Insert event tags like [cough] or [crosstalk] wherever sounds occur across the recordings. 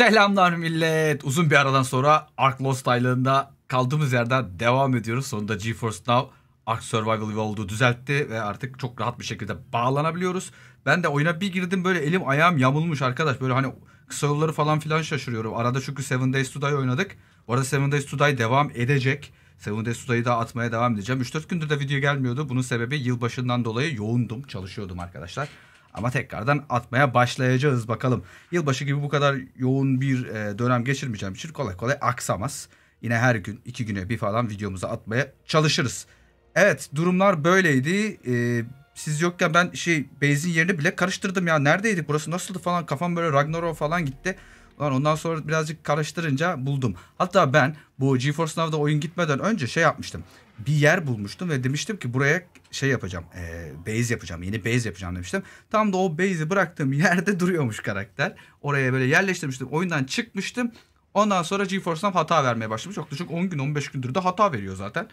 Selamlar millet. Uzun bir aradan sonra Ark Lost Island'da kaldığımız yerden devam ediyoruz. Sonunda GeForce Now Ark Survival olduğu düzeltti ve artık çok rahat bir şekilde bağlanabiliyoruz. Ben de oyuna bir girdim böyle elim ayağım yamulmuş arkadaş. Böyle hani kısa yolları falan filan şaşırıyorum. Arada çünkü Seven Days to Die oynadık. Bu arada Seven Days to Die devam edecek. Seven Days to Die'yi da atmaya devam edeceğim. 3-4 gündür de video gelmiyordu. Bunun sebebi yılbaşından dolayı yoğundum. Çalışıyordum arkadaşlar. Ama tekrardan atmaya başlayacağız bakalım. Yılbaşı gibi bu kadar yoğun bir e, dönem geçirmeyeceğim için kolay kolay aksamaz. Yine her gün iki güne bir falan videomuzu atmaya çalışırız. Evet durumlar böyleydi. Ee, siz yokken ben şey benzin yerini bile karıştırdım ya. neredeydi burası nasıldı falan kafam böyle Ragnarok falan gitti. Lan ondan sonra birazcık karıştırınca buldum. Hatta ben bu GeForce Now'da oyun gitmeden önce şey yapmıştım. Bir yer bulmuştum ve demiştim ki buraya şey yapacağım. E, base yapacağım. Yeni base yapacağım demiştim. Tam da o base'i bıraktığım [laughs] yerde duruyormuş karakter. Oraya böyle yerleştirmiştim. Oyundan çıkmıştım. Ondan sonra GeForce Now hata vermeye başlamış. Çok düşük 10 gün 15 gündür de hata veriyor zaten.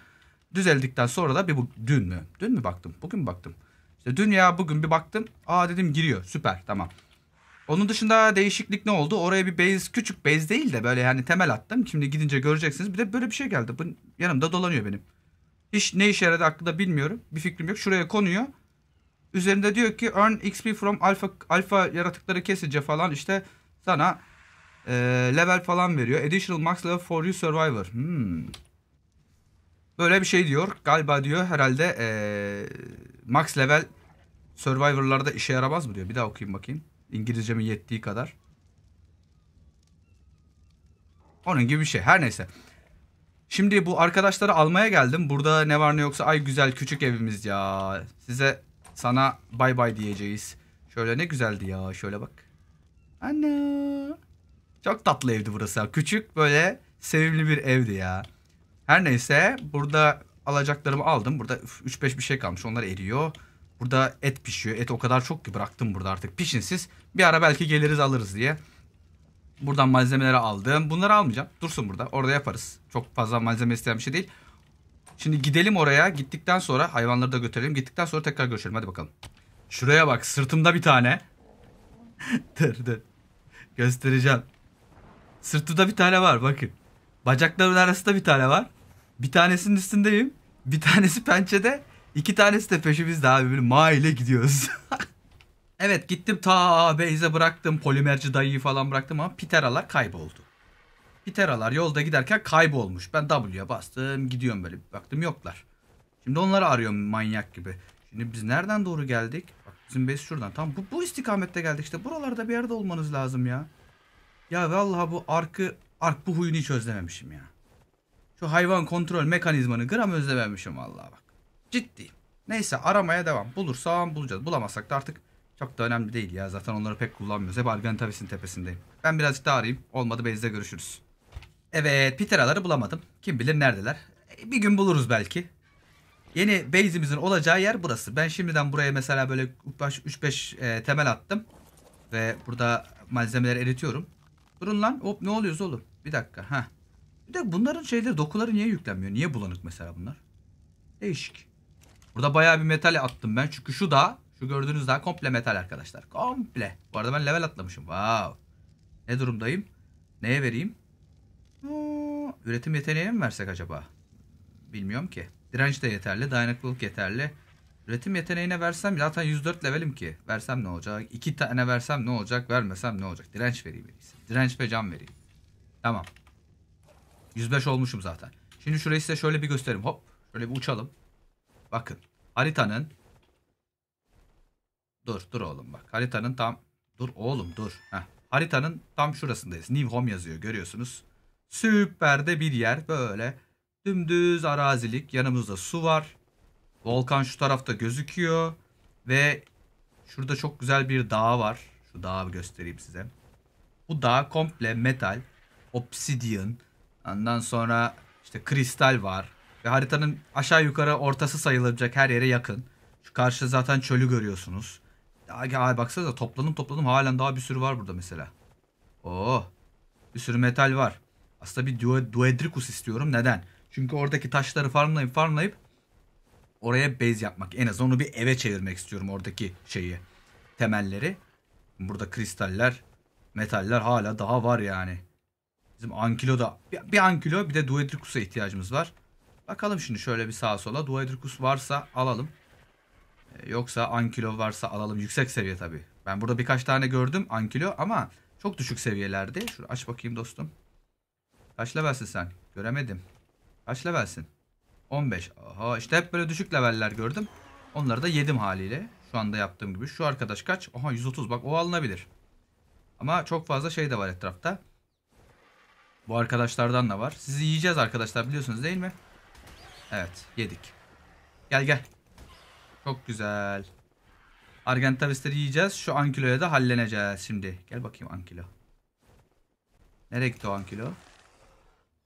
Düzeldikten sonra da bir bu, dün mü? Dün mü baktım? Bugün mü baktım? İşte dün ya bugün bir baktım. Aa dedim giriyor. Süper tamam. Onun dışında değişiklik ne oldu? Oraya bir bez küçük bez değil de böyle yani temel attım. Şimdi gidince göreceksiniz. Bir de böyle bir şey geldi. Bu yanımda dolanıyor benim. İş, ne işe yaradı hakkında bilmiyorum. Bir fikrim yok. Şuraya konuyor. Üzerinde diyor ki earn XP from alpha alpha yaratıkları kesince falan işte sana e, level falan veriyor. Additional max level for you survivor. Hmm. Böyle bir şey diyor. Galiba diyor herhalde e, max level survivor'larda işe yaramaz mı diyor. Bir daha okuyayım bakayım. İngilizcemin yettiği kadar. Onun gibi bir şey. Her neyse. Şimdi bu arkadaşları almaya geldim. Burada ne var ne yoksa ay güzel küçük evimiz ya. Size sana bay bay diyeceğiz. Şöyle ne güzeldi ya. Şöyle bak. Ana. Çok tatlı evdi burası. Küçük böyle sevimli bir evdi ya. Her neyse burada alacaklarımı aldım. Burada 3-5 bir şey kalmış. Onlar eriyor. Burada et pişiyor. Et o kadar çok ki bıraktım burada artık. Pişin siz. Bir ara belki geliriz alırız diye. Buradan malzemeleri aldım. Bunları almayacağım. Dursun burada. Orada yaparız. Çok fazla malzeme isteyen bir şey değil. Şimdi gidelim oraya. Gittikten sonra hayvanları da götürelim. Gittikten sonra tekrar görüşelim. Hadi bakalım. Şuraya bak. Sırtımda bir tane. [laughs] dur dur. Göstereceğim. Sırtımda bir tane var. Bakın. Bacaklarımın arasında bir tane var. Bir tanesinin üstündeyim. Bir tanesi pençede. İki tanesi de peşimizde abi. Böyle maile gidiyoruz. [laughs] evet gittim ta Beyze bıraktım. Polimerci dayıyı falan bıraktım ama Piteralar kayboldu. Piteralar yolda giderken kaybolmuş. Ben W'ye bastım gidiyorum böyle. Baktım yoklar. Şimdi onları arıyorum manyak gibi. Şimdi biz nereden doğru geldik? Bak bizim base şuradan. Tam bu, bu istikamette geldik işte. Buralarda bir yerde olmanız lazım ya. Ya vallahi bu arkı ark bu huyunu hiç özlememişim ya. Şu hayvan kontrol mekanizmanı gram özlememişim vallahi bak. Ciddi. Neyse aramaya devam. Bulursam bulacağız. Bulamazsak da artık çok da önemli değil ya. Zaten onları pek kullanmıyoruz. Hep Algantaves'in tepesindeyim. Ben birazcık daha arayayım. Olmadı base'de görüşürüz. Evet Piteraları bulamadım. Kim bilir neredeler. E, bir gün buluruz belki. Yeni base'imizin olacağı yer burası. Ben şimdiden buraya mesela böyle 3-5 e, temel attım. Ve burada malzemeleri eritiyorum. Durun lan. Hop ne oluyoruz oğlum? Bir dakika. ha. Bir de bunların şeyleri dokuları niye yüklenmiyor? Niye bulanık mesela bunlar? Değişik. Burada bayağı bir metal attım ben. Çünkü şu da şu gördüğünüz daha komple metal arkadaşlar. Komple. Bu arada ben level atlamışım. Wow. Ne durumdayım? Neye vereyim? Hmm, üretim yeteneğine mi versek acaba? Bilmiyorum ki. Direnç de yeterli. Dayanıklılık yeterli. Üretim yeteneğine versem zaten 104 levelim ki. Versem ne olacak? 2 tane versem ne olacak? Vermesem ne olacak? Direnç vereyim. Direnç ve cam vereyim. Tamam. 105 olmuşum zaten. Şimdi şurayı size şöyle bir göstereyim. Hop. Şöyle bir uçalım. Bakın haritanın Dur dur oğlum bak. Haritanın tam Dur oğlum dur. Heh. Haritanın tam şurasındayız. New Home yazıyor görüyorsunuz. Süperde bir yer böyle dümdüz arazilik. Yanımızda su var. Volkan şu tarafta gözüküyor. Ve şurada çok güzel bir dağ var. Şu dağı göstereyim size. Bu dağ komple metal. Obsidian. Ondan sonra işte kristal var. Ve haritanın aşağı yukarı ortası sayılacak her yere yakın. Şu karşı zaten çölü görüyorsunuz. Ay baksanıza topladım topladım halen daha bir sürü var burada mesela. Oo. Oh, bir sürü metal var. Aslında bir Duedricus istiyorum. Neden? Çünkü oradaki taşları farmlayıp farmlayıp oraya base yapmak. En az onu bir eve çevirmek istiyorum oradaki şeyi. Temelleri. Burada kristaller, metaller hala daha var yani. Bizim Ankilo'da bir, bir Ankilo bir de Duedricus'a ihtiyacımız var. Bakalım şimdi şöyle bir sağa sola. Duaydrikus varsa alalım. E, yoksa Ankilo varsa alalım. Yüksek seviye tabii. Ben burada birkaç tane gördüm Ankilo ama çok düşük seviyelerdi. Şunu aç bakayım dostum. Kaç levelsin sen? Göremedim. Kaç levelsin? 15. Aha işte hep böyle düşük leveller gördüm. Onları da yedim haliyle. Şu anda yaptığım gibi. Şu arkadaş kaç? Aha 130 bak o alınabilir. Ama çok fazla şey de var etrafta. Bu arkadaşlardan da var. Sizi yiyeceğiz arkadaşlar biliyorsunuz değil mi? Evet yedik. Gel gel. Çok güzel. Argentavisleri yiyeceğiz. Şu ankiloya da halleneceğiz şimdi. Gel bakayım ankilo. Nereye gitti o ankilo?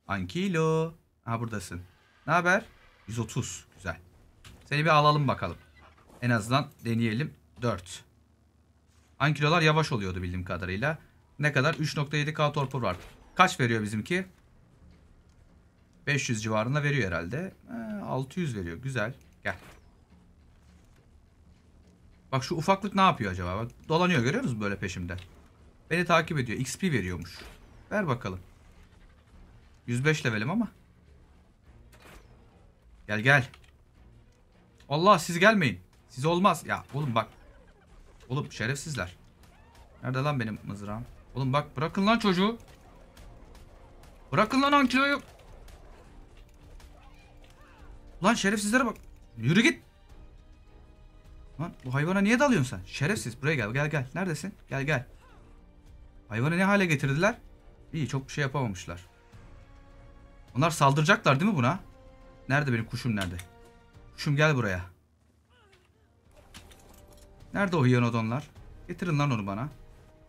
Ankilo. Ha buradasın. Ne haber? 130. Güzel. Seni bir alalım bakalım. En azından deneyelim. 4. Ankilolar yavaş oluyordu bildiğim kadarıyla. Ne kadar? 3.7k torpor var. Kaç veriyor bizimki? 500 civarında veriyor herhalde. Ee, 600 veriyor. Güzel. Gel. Bak şu ufaklık ne yapıyor acaba? Bak dolanıyor görüyor musun böyle peşimde? Beni takip ediyor. XP veriyormuş. Ver bakalım. 105 levelim ama. Gel gel. Allah siz gelmeyin. Siz olmaz. Ya oğlum bak. Oğlum şerefsizler. Nerede lan benim mızrağım? Oğlum bak bırakın lan çocuğu. Bırakın lan ankiloyu. Lan şerefsizlere bak. Yürü git. Lan bu hayvana niye dalıyorsun sen? Şerefsiz buraya gel gel gel. Neredesin? Gel gel. Hayvanı ne hale getirdiler? İyi çok bir şey yapamamışlar. Onlar saldıracaklar değil mi buna? Nerede benim kuşum nerede? Kuşum gel buraya. Nerede o hiyanodonlar? Getirin lan onu bana.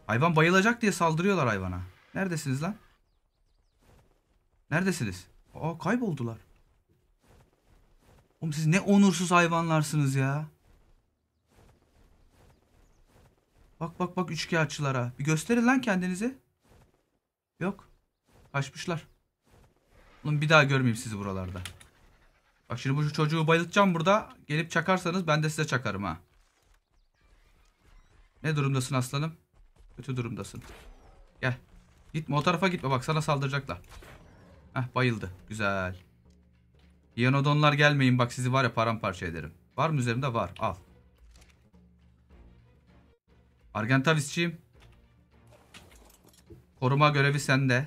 Hayvan bayılacak diye saldırıyorlar hayvana. Neredesiniz lan? Neredesiniz? Aa kayboldular. Oğlum siz ne onursuz hayvanlarsınız ya. Bak bak bak açılara. Bir gösterin lan kendinizi. Yok. Kaçmışlar. Oğlum bir daha görmeyeyim sizi buralarda. Bak şimdi bu çocuğu bayıltacağım burada. Gelip çakarsanız ben de size çakarım ha. Ne durumdasın aslanım? Kötü durumdasın. Gel. Gitme o tarafa gitme bak sana saldıracaklar. Heh bayıldı. Güzel. Yanodonlar gelmeyin bak sizi var ya paramparça ederim. Var mı üzerimde? Var. Al. Argentavisçiyim. Koruma görevi sende.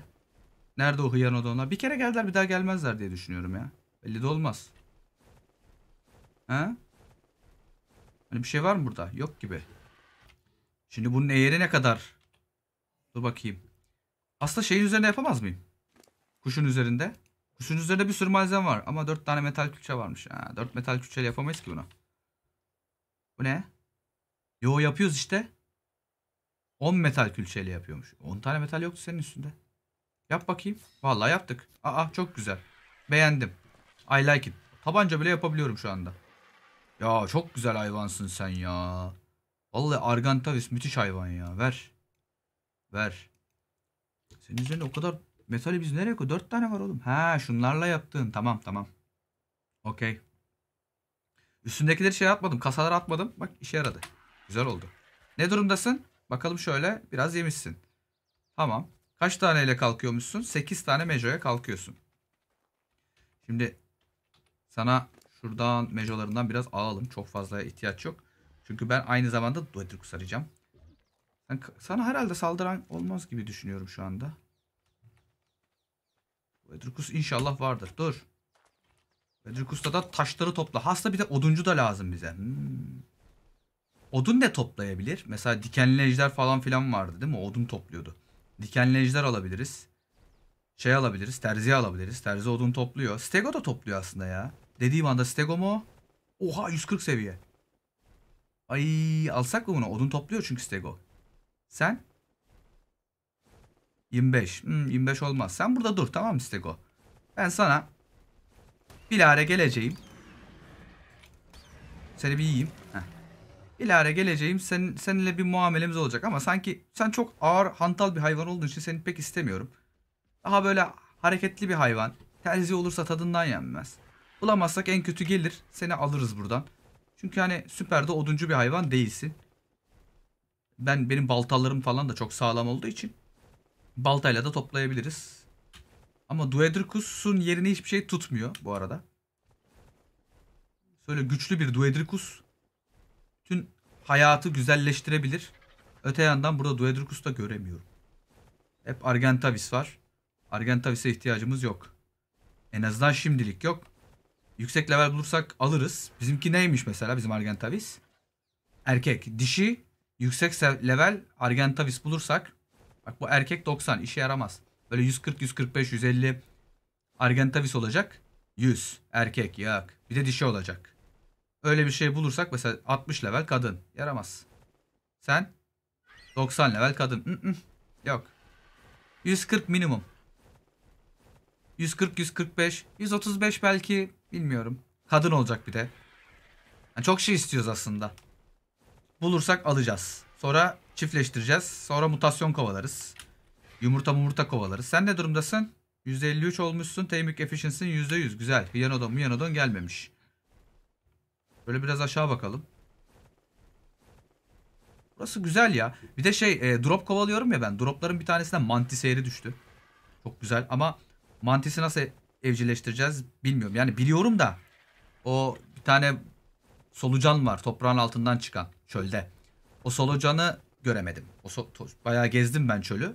Nerede o Hyanodonlar? Bir kere geldiler bir daha gelmezler diye düşünüyorum ya. Belli de olmaz. Ha? Hani bir şey var mı burada? Yok gibi. Şimdi bunun eğeri ne kadar? Dur bakayım. Aslında şeyin üzerine yapamaz mıyım? Kuşun üzerinde. Kuşun üzerinde bir sürü malzem var ama 4 tane metal külçe varmış. Ha, 4 metal külçeyle yapamayız ki bunu. Bu ne? Yo yapıyoruz işte. 10 metal külçeyle yapıyormuş. 10 tane metal yoktu senin üstünde. Yap bakayım. Vallahi yaptık. Aa çok güzel. Beğendim. I like it. Tabanca bile yapabiliyorum şu anda. Ya çok güzel hayvansın sen ya. Vallahi Argantavis müthiş hayvan ya. Ver. Ver. Senin üzerinde o kadar Metali biz nereye koy? Dört tane var oğlum. Ha şunlarla yaptın. Tamam tamam. Okey. Üstündekileri şey atmadım. Kasalara atmadım. Bak işe yaradı. Güzel oldu. Ne durumdasın? Bakalım şöyle. Biraz yemişsin. Tamam. Kaç taneyle kalkıyormuşsun? Sekiz tane mejoya kalkıyorsun. Şimdi sana şuradan mejolarından biraz alalım. Çok fazla ihtiyaç yok. Çünkü ben aynı zamanda duetrik saracağım. Sana herhalde saldıran olmaz gibi düşünüyorum şu anda. Vedrukus inşallah vardır. Dur. Vedrukusta da taşları topla. Hasta bir de oduncu da lazım bize. Hmm. Odun ne toplayabilir? Mesela dikenli ejder falan filan vardı değil mi? Odun topluyordu. Dikenli ejder alabiliriz. Şey alabiliriz. Terzi alabiliriz. Terzi odun topluyor. Stego da topluyor aslında ya. Dediğim anda Stego mu? Oha 140 seviye. Ay alsak mı bunu? Odun topluyor çünkü Stego. Sen? 25. Hmm, 25 olmaz. Sen burada dur tamam mı Stego? Ben sana bilare geleceğim. Seni bir yiyeyim. Heh. Bilare geleceğim. Sen, seninle bir muamelemiz olacak ama sanki sen çok ağır hantal bir hayvan olduğun için seni pek istemiyorum. Daha böyle hareketli bir hayvan. Terzi olursa tadından yenmez. Bulamazsak en kötü gelir. Seni alırız buradan. Çünkü hani de oduncu bir hayvan değilsin. Ben benim baltalarım falan da çok sağlam olduğu için Baltayla da toplayabiliriz. Ama Duedricus'un yerine hiçbir şey tutmuyor bu arada. Şöyle güçlü bir Duedricus tüm hayatı güzelleştirebilir. Öte yandan burada Duedricus da göremiyorum. Hep Argentavis var. Argentavis'e ihtiyacımız yok. En azından şimdilik yok. Yüksek level bulursak alırız. Bizimki neymiş mesela bizim Argentavis? Erkek. Dişi yüksek level Argentavis bulursak Bak bu erkek 90 işe yaramaz. Böyle 140, 145, 150 Argentavis olacak. 100 erkek yok. Bir de dişi olacak. Öyle bir şey bulursak mesela 60 level kadın. Yaramaz. Sen 90 level kadın. Mm-mm. Yok. 140 minimum. 140, 145, 135 belki bilmiyorum. Kadın olacak bir de. Yani çok şey istiyoruz aslında. Bulursak alacağız. Sonra Çiftleştireceğiz. Sonra mutasyon kovalarız. Yumurta mumurta kovalarız. Sen ne durumdasın? %53 olmuşsun. Temik efficiency %100. Güzel. Yanodon, Myanodon gelmemiş. Böyle biraz aşağı bakalım. Burası güzel ya. Bir de şey e, drop kovalıyorum ya ben. Dropların bir tanesine mantis eğri düştü. Çok güzel ama mantisi nasıl evcilleştireceğiz bilmiyorum. Yani biliyorum da o bir tane solucan var toprağın altından çıkan çölde. O solucanı göremedim. O so bayağı gezdim ben çölü.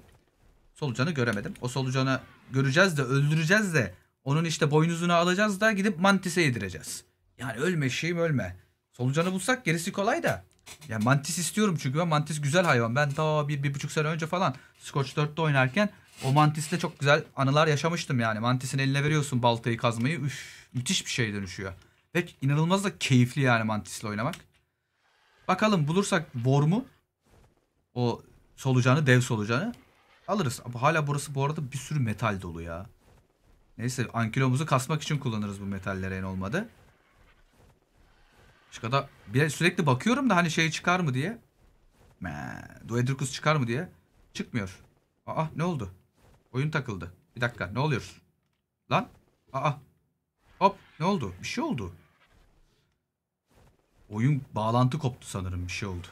Solucanı göremedim. O solucanı göreceğiz de öldüreceğiz de onun işte boynuzunu alacağız da gidip mantise yedireceğiz. Yani ölme şeyim ölme. Solucanı bulsak gerisi kolay da. Ya yani mantis istiyorum çünkü ben mantis güzel hayvan. Ben daha bir, bir buçuk sene önce falan Scotch 4'te oynarken o mantisle çok güzel anılar yaşamıştım yani. Mantisin eline veriyorsun baltayı kazmayı. Üf, müthiş bir şey dönüşüyor. Ve inanılmaz da keyifli yani mantisle oynamak. Bakalım bulursak Worm'u o solucanı, dev solucanı alırız. Ama hala burası bu arada bir sürü metal dolu ya. Neyse ankilomuzu kasmak için kullanırız bu metallere en olmadı. Şu kadar bir sürekli bakıyorum da hani şey çıkar mı diye. Me, Duedricus çıkar mı diye. Çıkmıyor. Aa ne oldu? Oyun takıldı. Bir dakika ne oluyor? Lan. Aa. Hop ne oldu? Bir şey oldu. Oyun bağlantı koptu sanırım bir şey oldu.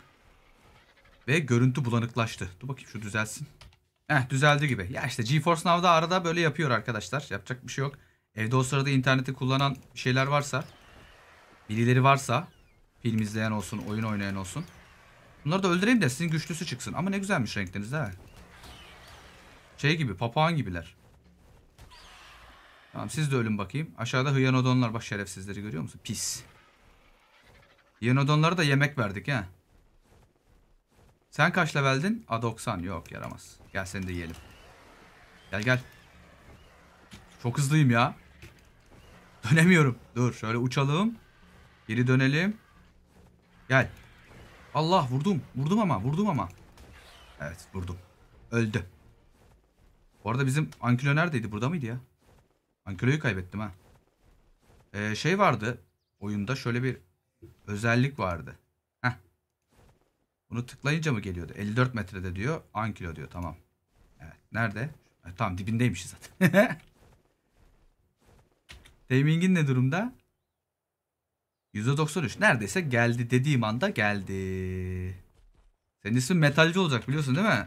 Ve görüntü bulanıklaştı. Dur bakayım şu düzelsin. Heh düzeldi gibi. Ya işte GeForce Now'da arada böyle yapıyor arkadaşlar. Yapacak bir şey yok. Evde o sırada interneti kullanan şeyler varsa, birileri varsa, film izleyen olsun, oyun oynayan olsun. Bunları da öldüreyim de sizin güçlüsü çıksın. Ama ne güzelmiş renkleriniz ha. Şey gibi, papağan gibiler. Tamam siz de ölün bakayım. Aşağıda hıyanodonlar bak şerefsizleri görüyor musun? Pis. Hıyanodonlara da yemek verdik ha. Sen kaç leveldin? A 90. Yok yaramaz. Gel seni de yiyelim. Gel gel. Çok hızlıyım ya. Dönemiyorum. Dur şöyle uçalım. Geri dönelim. Gel. Allah vurdum. Vurdum ama vurdum ama. Evet vurdum. Öldü. Bu arada bizim Ankilo neredeydi? Burada mıydı ya? Ankilo'yu kaybettim ha. Ee, şey vardı. Oyunda şöyle bir özellik vardı. Bunu tıklayınca mı geliyordu? 54 metrede diyor. 10 kilo diyor. Tamam. Evet. Nerede? E, tamam dibindeymiş zaten. [laughs] Timing'in ne durumda? 193 Neredeyse geldi dediğim anda geldi. Senin ismin metalci olacak biliyorsun değil mi?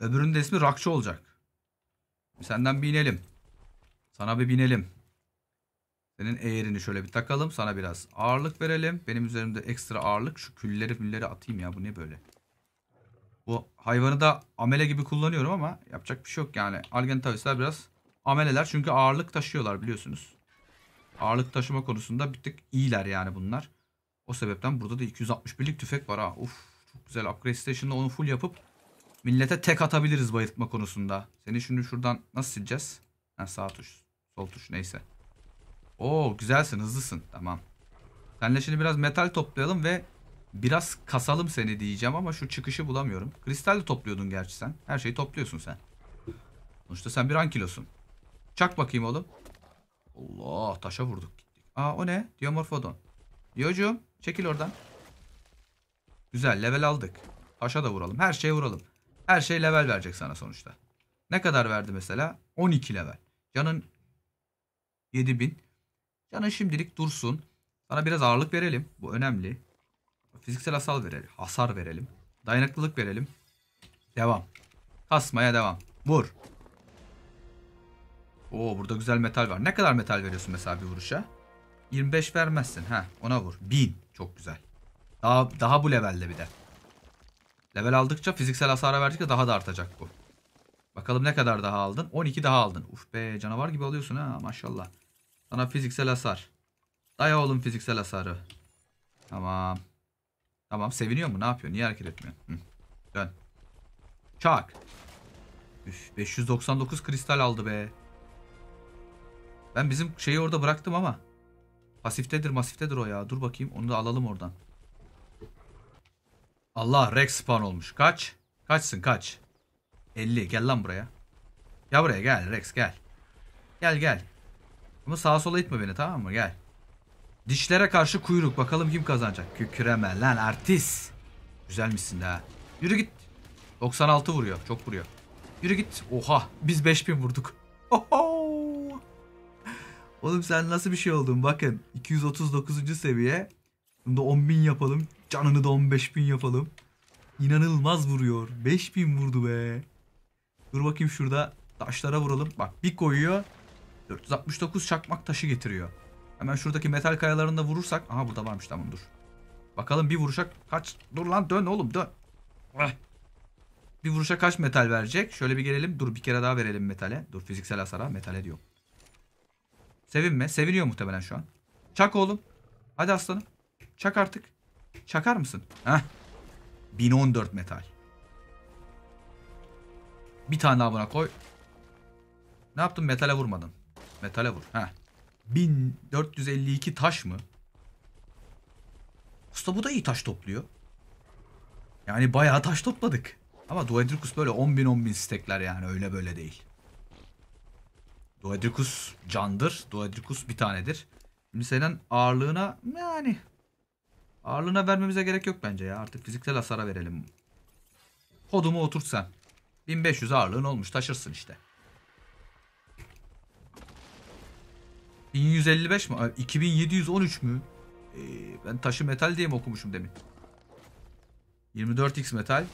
Öbürünün de ismi rakçı olacak. Senden binelim. Sana bir binelim. Senin eğerini şöyle bir takalım. Sana biraz ağırlık verelim. Benim üzerimde ekstra ağırlık. Şu külleri mülleri atayım ya. Bu ne böyle? Bu hayvanı da amele gibi kullanıyorum ama yapacak bir şey yok yani. Argentavisler biraz ameleler. Çünkü ağırlık taşıyorlar biliyorsunuz. Ağırlık taşıma konusunda bir tık iyiler yani bunlar. O sebepten burada da 261'lik tüfek var ha. Uf çok güzel. Upgrade Station'da onu full yapıp millete tek atabiliriz bayıltma konusunda. Seni şimdi şuradan nasıl sileceğiz? Ha, sağ tuş. Sol tuş neyse. Oo güzelsin hızlısın. Tamam. Senle şimdi biraz metal toplayalım ve biraz kasalım seni diyeceğim ama şu çıkışı bulamıyorum. Kristal de topluyordun gerçi sen. Her şeyi topluyorsun sen. Sonuçta sen bir ankilosun. Çak bakayım oğlum. Allah taşa vurduk gittik. Aa o ne? Diomorphodon. Diyocuğum çekil oradan. Güzel level aldık. Taşa da vuralım. Her şeye vuralım. Her şey level verecek sana sonuçta. Ne kadar verdi mesela? 12 level. Canın 7000. Canın şimdilik dursun. Sana biraz ağırlık verelim. Bu önemli. Fiziksel hasar verelim. Hasar verelim. Dayanıklılık verelim. Devam. Kasmaya devam. Vur. Oo burada güzel metal var. Ne kadar metal veriyorsun mesela bir vuruşa? 25 vermezsin. ha ona vur. 1000. Çok güzel. Daha, daha bu levelde bir de. Level aldıkça fiziksel hasara verdikçe daha da artacak bu. Bakalım ne kadar daha aldın? 12 daha aldın. Uf be canavar gibi alıyorsun ha maşallah. Sana fiziksel hasar. Daya oğlum fiziksel hasarı. Tamam. Tamam seviniyor mu? Ne yapıyor? Niye hareket etmiyor? Hı. Dön. Çak. Üf, 599 kristal aldı be. Ben bizim şeyi orada bıraktım ama. Pasiftedir masiftedir o ya. Dur bakayım onu da alalım oradan. Allah Rex spawn olmuş. Kaç? Kaçsın kaç. 50 gel lan buraya. Ya buraya gel Rex gel. Gel gel ama sağa sola itme beni tamam mı? Gel. Dişlere karşı kuyruk. Bakalım kim kazanacak? Küküreme lan artist. Güzelmişsin de ha. Yürü git. 96 vuruyor. Çok vuruyor. Yürü git. Oha. Biz 5000 vurduk. Oho. Oğlum sen nasıl bir şey oldun? Bakın. 239. seviye. Bunda 10.000 yapalım. Canını da 15.000 yapalım. İnanılmaz vuruyor. 5000 vurdu be. Dur bakayım şurada. Taşlara vuralım. Bak bir koyuyor. 469 çakmak taşı getiriyor. Hemen şuradaki metal kayalarında vurursak. Aha burada varmış tamam dur. Bakalım bir vuruşa kaç. Dur lan dön oğlum dön. Bir vuruşa kaç metal verecek? Şöyle bir gelelim. Dur bir kere daha verelim metale. Dur fiziksel hasara metale diyor. Sevinme. Seviniyor muhtemelen şu an. Çak oğlum. Hadi aslanım. Çak artık. Çakar mısın? Heh. 1014 metal. Bir tane daha buna koy. Ne yaptın? Metale vurmadın. Metale vur. Heh. 1452 taş mı? Usta bu da iyi taş topluyor. Yani bayağı taş topladık. Ama Duedricus böyle 10 bin 10 bin stekler yani öyle böyle değil. Duedricus candır. Duedricus bir tanedir. Şimdi senin ağırlığına yani ağırlığına vermemize gerek yok bence ya. Artık fiziksel hasara verelim. Kodumu otursan, 1500 ağırlığın olmuş taşırsın işte. 1155 mi? 2713 mü? Ee, ben taşı metal diye mi okumuşum demin? 24x metal.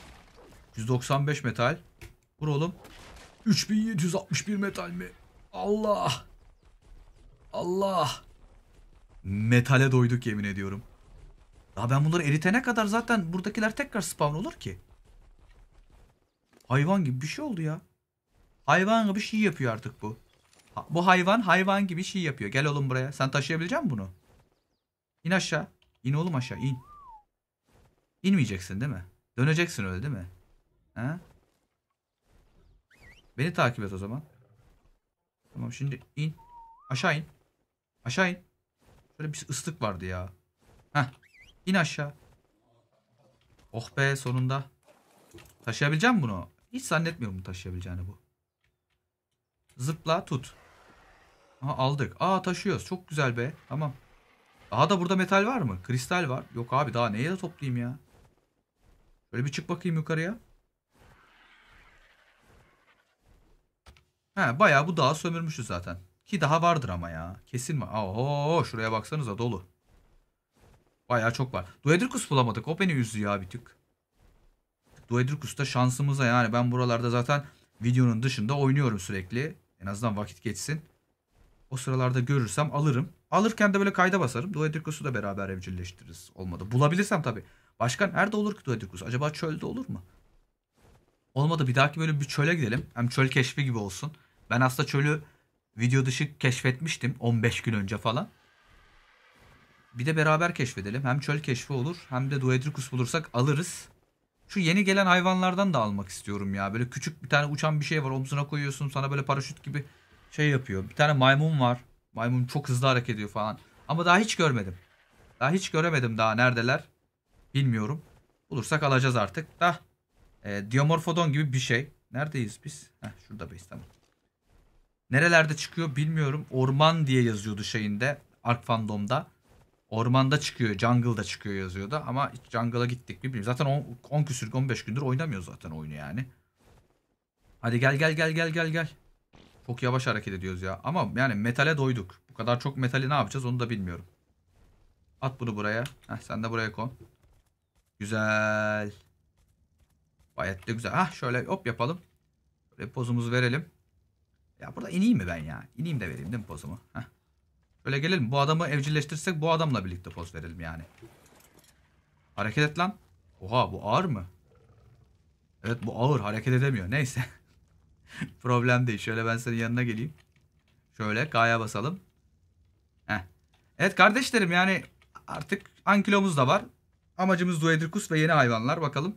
195 metal. Vur oğlum. 3761 metal mi? Allah. Allah. Metale doyduk yemin ediyorum. Daha ben bunları eritene kadar zaten buradakiler tekrar spawn olur ki. Hayvan gibi bir şey oldu ya. Hayvan gibi bir şey yapıyor artık bu. Bu hayvan hayvan gibi şey yapıyor. Gel oğlum buraya. Sen taşıyabilecek misin bunu? İn aşağı. İn oğlum aşağı in. İnmeyeceksin değil mi? Döneceksin öyle değil mi? Ha? Beni takip et o zaman. Tamam şimdi in. Aşağı in. Aşağı in. Şöyle bir ıslık vardı ya. Heh. İn aşağı. Oh be sonunda. Taşıyabileceğim bunu. Hiç zannetmiyorum taşıyabileceğini bu. Zıpla tut. Aha aldık. Aa taşıyoruz. Çok güzel be. Tamam. Daha da burada metal var mı? Kristal var. Yok abi daha neye de toplayayım ya. Böyle bir çık bakayım yukarıya. He baya bu dağı sömürmüşüz zaten. Ki daha vardır ama ya. Kesin mi? Oho şuraya baksanıza dolu. baya çok var. Duedricus bulamadık. O beni üzdü ya bir tık. da şansımıza yani ben buralarda zaten videonun dışında oynuyorum sürekli. En azından vakit geçsin. O sıralarda görürsem alırım. Alırken de böyle kayda basarım. Duodekus'u da beraber evcilleştiririz. Olmadı. Bulabilirsem tabii. Başkan, nerede olur ki Duodekus? Acaba çölde olur mu? Olmadı bir dahaki bölüm bir çöle gidelim. Hem çöl keşfi gibi olsun. Ben aslında çölü video dışı keşfetmiştim 15 gün önce falan. Bir de beraber keşfedelim. Hem çöl keşfi olur hem de Duedricus bulursak alırız. Şu yeni gelen hayvanlardan da almak istiyorum ya. Böyle küçük bir tane uçan bir şey var omzuna koyuyorsun. Sana böyle paraşüt gibi şey yapıyor. Bir tane maymun var. Maymun çok hızlı hareket ediyor falan. Ama daha hiç görmedim. Daha hiç göremedim daha neredeler. Bilmiyorum. Bulursak alacağız artık da. E, Diomorphodon gibi bir şey. Neredeyiz biz? Heh, şurada base tamam. Nerelerde çıkıyor bilmiyorum. Orman diye yazıyordu şeyinde. Ark Fandom'da. Ormanda çıkıyor. Jungle'da çıkıyor yazıyordu. Ama hiç jungle'a gittik mi bilmiyorum. Zaten 10 küsür 15 gündür oynamıyor zaten oyunu yani. Hadi gel gel gel gel gel gel. Çok yavaş hareket ediyoruz ya. Ama yani metale doyduk. Bu kadar çok metali ne yapacağız onu da bilmiyorum. At bunu buraya. Heh, sen de buraya kon. Güzel. Gayet de güzel. Hah şöyle hop yapalım. Böyle pozumuzu verelim. Ya burada ineyim mi ben ya? İneyim de vereyim değil mi pozumu? Heh. Şöyle gelelim. Bu adamı evcilleştirsek bu adamla birlikte poz verelim yani. Hareket et lan. Oha bu ağır mı? Evet bu ağır hareket edemiyor. Neyse. [laughs] [laughs] Problem değil. Şöyle ben senin yanına geleyim. Şöyle K'ya basalım. Heh. Evet kardeşlerim yani artık ankilomuz da var. Amacımız duedirkus ve yeni hayvanlar. Bakalım.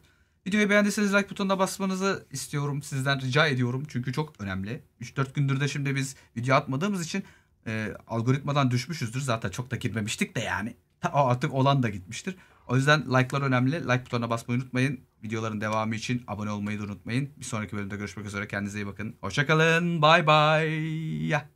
Videoyu beğendiyseniz like butonuna basmanızı istiyorum. Sizden rica ediyorum. Çünkü çok önemli. 3-4 gündür de şimdi biz video atmadığımız için e, algoritmadan düşmüşüzdür. Zaten çok da girmemiştik de yani. Ta, artık olan da gitmiştir. O yüzden like'lar önemli. Like butonuna basmayı unutmayın videoların devamı için abone olmayı da unutmayın. Bir sonraki bölümde görüşmek üzere. Kendinize iyi bakın. Hoşçakalın. Bay bay.